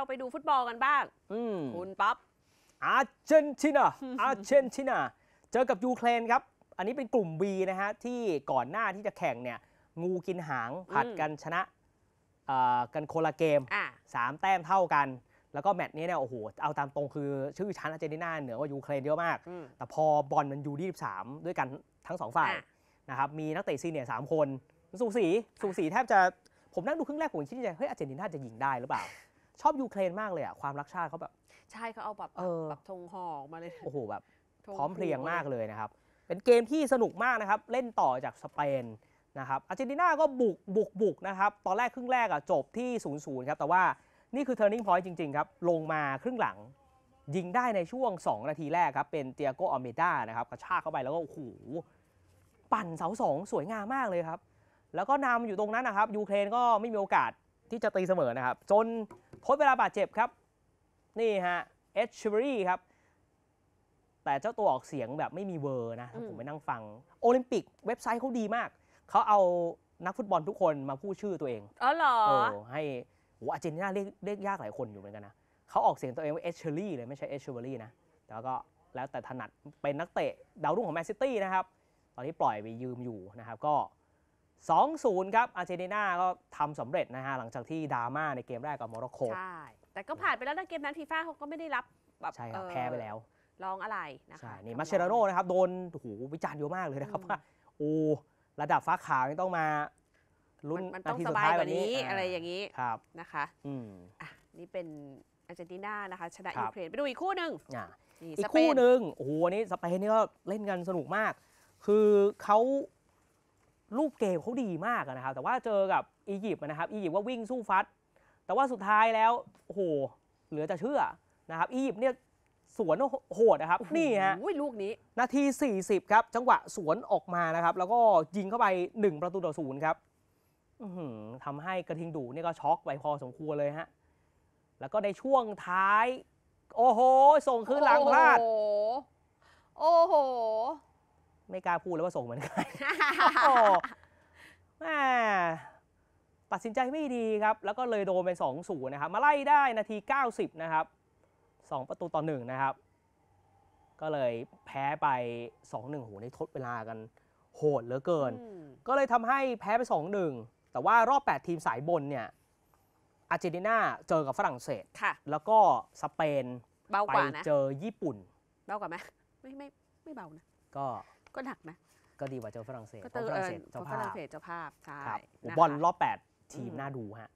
เราไปดูฟุตบอลกันบ้างคุณป๊อปอาร์เจนตินาอาร์เจนตินาเจอกับยูเครนครับ อันนี้เป็นกลุ่ม B นะฮะที่ก่อนหน้าที่จะแข่งเนี่ยงูกินหางผัดกันชนะกันโคลาเกม สามแต้มเท่ากัน แล้วก็แมตช์นี้เนี่ยโอ้โห เอาตามตรงคือชื่อชั้นอาร์เจนตินาเหนือกว่ายูเครนเยอะมาก แต่พอบอลมันยูดีสามด้วยกันทั้งสองฝ่ายนะครับมีนักเตะซีเนี่ยสามคนสูสีสูสีแทบจะผมนั่งดูครึ่งแรกผมคิดในใจเฮ้ยอาร์เจนตินาจะยิงได้หรือเปล่าชอบยูเครนมากเลยอะความรักชาติเขาแบบ ใช่เขาเอาแบบเออแบบธงหอกมาเลยโอ้โหแบบ พร้อมเพรียงมากเลยนะครับ เป็นเกมที่สนุกมากนะครับ เล่นต่อจากสเปนนะครับอาร์เจนตินาก็บุกบุกบุกนะครับ ตอนแรกครึ่งแรกอะจบที่0ูนย์ครับ แต่ว่านี่คือ turning point จริง ๆ ครับ ลงมาครึ่งหลังยิงได้ในช่วง 2 นาทีแรกครับเป็นเตียโกอเมดานะครับกระชากเข้าไปแล้วก็โอ้โหปั่นเสาสองสวยงามมากเลยครับ แล้วก็นำอยู่ตรงนั้นนะครับยูเครนก็ไม่มีโอกาสที่จะตีเสมอนะครับจน้ดเวลาบาดเจ็บครับ นี่ฮะเอชเชอรี่ครับ แต่เจ้าตัวออกเสียงแบบไม่มีเวอร์นะผมไปนั่งฟัง โอลิมปิกเว็บไซต์เขาดีมาก เขาเอานักฟุตบอลทุกคนมาพูดชื่อตัวเองอ๋อเหรอให้โ้อาเจนนินาเรียกเรียกยากหลายคนอยู่เหมือนกันนะเขาออกเสียงตัวเองว่าเอชเชอรี่เลยไม่ใช่เอชเชอรี่นะแล้วก็แล้วแต่ถนัดเป็นนักเตะดาวรุ่งของแมนซิตี้นะครับตอนนี้ปล่อยไปยืมอยู่นะครับก็2-0 ครับอาร์เจนตินาก็ทำสำเร็จนะฮะหลังจากที่ดราม่าในเกมแรกกับโมร็อกโกใช่แต่ก็ผ่านไปแล้วนะเกมนั้นฟีฟ่าเขาก็ไม่ได้รับแบบใช่แพ้ไปแล้วร้องอะไรนะคะใช่นี่มาเชรโน่นะครับ โดนโอ้โหวิจารณ์เยอะมากเลยนะครับ ว่าโอ้ระดับฟ้าขาวนี่ต้องมาลุ้นมันต้องทีสุดบายท้ายกแบบว่านี้อะไรอย่างนี้ครับนะคะอืมอ่ะนี่เป็นอาร์เจนตินานะคะชนะยูเครนไปดูอีกคู่หนึ่งอ่าีอีกคู่หนึ่งโอ้โหอันนี้สเปนนี่ก็เล่นกันสนุกมาก คือเขารูปเกมเขาดีมากนะครับแต่ว่าเจอกับอียิปต์นะครับ อียิปต์ว่าวิ่งสู้ฟัด แต่ว่าสุดท้ายแล้วโอ้โหเหลือจะเชื่อนะครับอียิปต์เนี่ยสวนโหดนะครับนี่ฮะลูกนี้นาที40ครับจังหวะสวนออกมานะครับ แล้วก็ยิงเข้าไป1ประตูต่อศูนย์ครับทำให้กระทิงดูเนี่ยก็ช็อกไปพอสมควรเลยฮะแล้วก็ในช่วงท้าย โอ้โหส่งคืนหลังพลาดโอ้โหไม่กล้าพูดแล้วว่าส่งเหมือนกันโอแม่ตัดสินใจไม่ดีครับ แล้วก็เลยโดนเป็น2อสูนนะครับ มาไล่ได้นาที 90 นะครับ 2 ประตูต่อหนึ่งนะครับ ก็เลยแพ้ไป 2-1โหในทดเวลากันโหดเหลือเกิน ก็เลยทำให้แพ้ไป2-1แต่ว่ารอบ 8 ทีมสายบนเนี่ยอาร์เจนตินาเจอกับฝรั่งเศสแล้วก็สเปนไปเจอญี่ปุ่น เบากว่าไหมไม่ไม่ไม่เบานะก็ก็หนักนะ ก็ดีกว่าเจอฝรั่งเศสเจอฝรั่งเศสเจ้าฝภารั่งพเศสเจ้าภาพใช่บอนอลรอบ 8 ทีมน่าดูฮะ